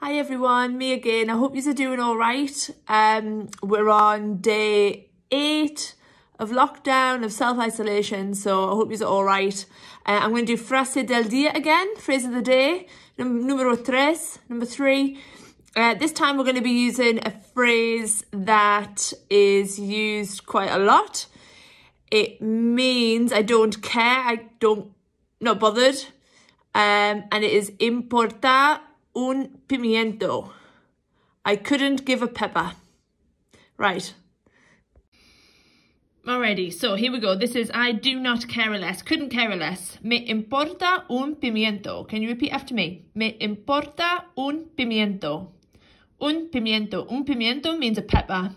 Hi everyone, me again. I hope you're doing all right. Um, we're on day eight of lockdown, of self-isolation, so I hope you're all right. Uh, I'm going to do frase del dia again, phrase of the day, num numero tres, number three. Uh, this time we're going to be using a phrase that is used quite a lot. It means I don't care, I don't, not bothered. Um, and it is importar un pimiento. I couldn't give a pepper. Right. Alrighty, so here we go. This is I do not care less, couldn't care less. Me importa un pimiento. Can you repeat after me? Me importa un pimiento. Un pimiento. Un pimiento means a pepper.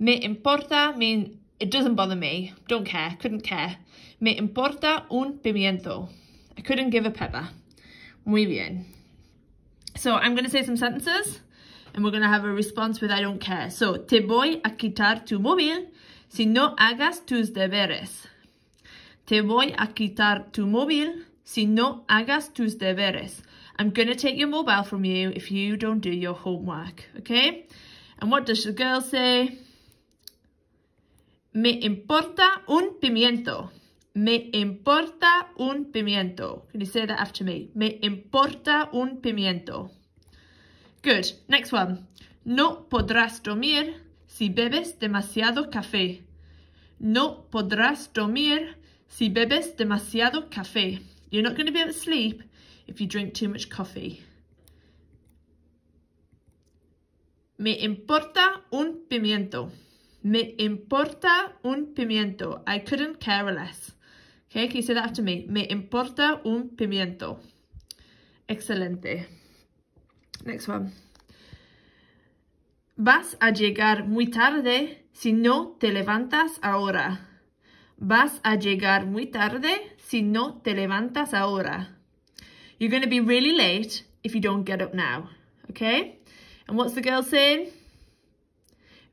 Me importa means it doesn't bother me. Don't care. Couldn't care. Me importa un pimiento. I couldn't give a pepper. Muy bien. So I'm going to say some sentences and we're going to have a response with I don't care. So, te voy a quitar tu móvil si no hagas tus deberes. Te voy a quitar tu móvil si no hagas tus deberes. I'm going to take your mobile from you if you don't do your homework, okay? And what does the girl say? Me importa un pimiento. Me importa un pimiento. Can you say that after me? Me importa un pimiento. Good. Next one. No podrás dormir si bebes demasiado café. No podrás dormir si bebes demasiado café. You're not going to be able to sleep if you drink too much coffee. Me importa un pimiento. Me importa un pimiento. I couldn't care less. Okay, can you say that after me? Me importa un pimiento. Excelente. Next one. Vas a llegar muy tarde si no te levantas ahora. Vas a llegar muy tarde si no te levantas ahora. You're going to be really late if you don't get up now. Okay? And what's the girl saying?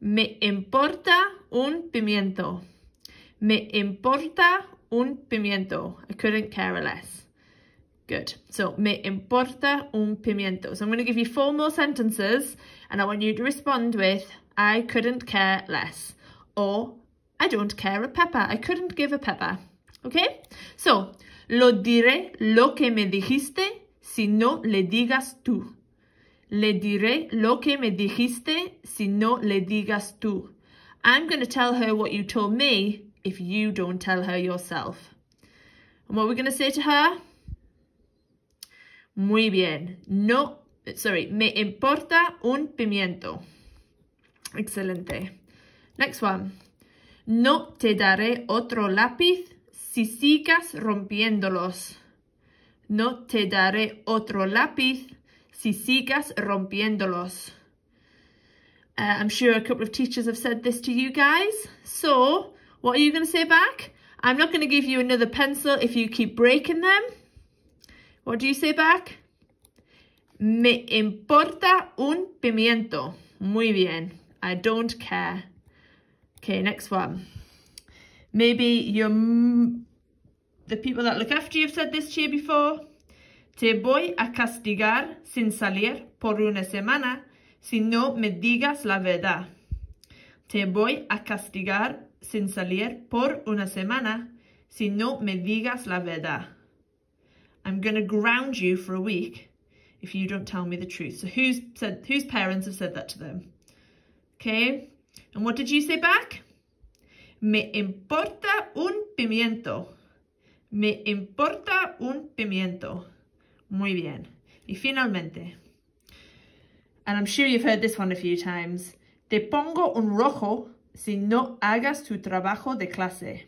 Me importa un pimiento. Me importa un pimiento. I couldn't care less. Good. So, me importa un pimiento. So I'm going to give you four more sentences and I want you to respond with, I couldn't care less. Or, I don't care a pepper. I couldn't give a pepper. Okay? So, lo diré lo que me dijiste si no le digas tú. Le diré lo que me dijiste si no le digas tú. I'm going to tell her what you told me if you don't tell her yourself. And what we're going to say to her? Muy bien. No, sorry, me importa un pimiento. Excelente. Next one. No te daré otro lápiz si sigas rompiéndolos. No te daré otro lápiz si sigas rompiéndolos. Uh, I'm sure a couple of teachers have said this to you guys. So what are you going to say back? I'm not going to give you another pencil if you keep breaking them. What do you say back? Me importa un pimiento. Muy bien. I don't care. Okay, next one. Maybe your the people that look after you have said this to you before. Te voy a castigar sin salir por una semana si no me digas la verdad. Te voy a castigar sin salir por una semana si no me digas la verdad. I'm going to ground you for a week if you don't tell me the truth. So who's said, whose parents have said that to them? Okay. And what did you say back? Me importa un pimiento. Me importa un pimiento. Muy bien. Y finalmente, and I'm sure you've heard this one a few times, te pongo un rojo si no hagas tu trabajo de clase.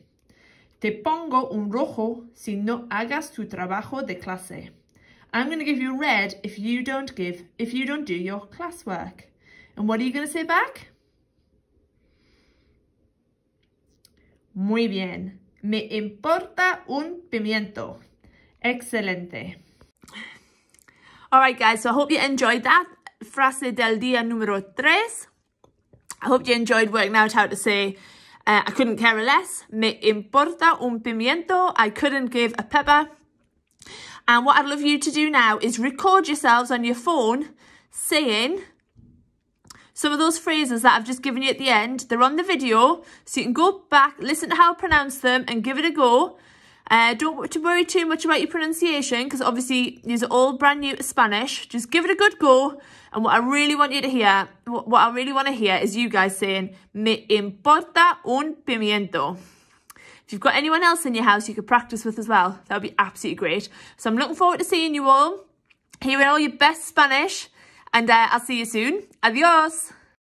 Te pongo un rojo si no hagas tu trabajo de clase. I'm going to give you red if you don't give, if you don't do your classwork. And what are you going to say back? Muy bien. Me importa un pimiento. Excelente. All right, guys, so I hope you enjoyed that. Frase del día número tres. I hope you enjoyed working out how to say uh, I couldn't care less. Me importa un pimiento. I couldn't give a pepper. And what I'd love you to do now is record yourselves on your phone saying some of those phrases that I've just given you at the end. They're on the video, so you can go back, listen to how I pronounce them and give it a go. Uh, don't to worry too much about your pronunciation because obviously these are all brand new to Spanish. Just give it a good go. And what I really want you to hear, what I really want to hear is you guys saying, me importa un pimiento. If you've got anyone else in your house you could practice with as well, that would be absolutely great. So I'm looking forward to seeing you all, hearing all your best Spanish, and uh, I'll see you soon. Adios!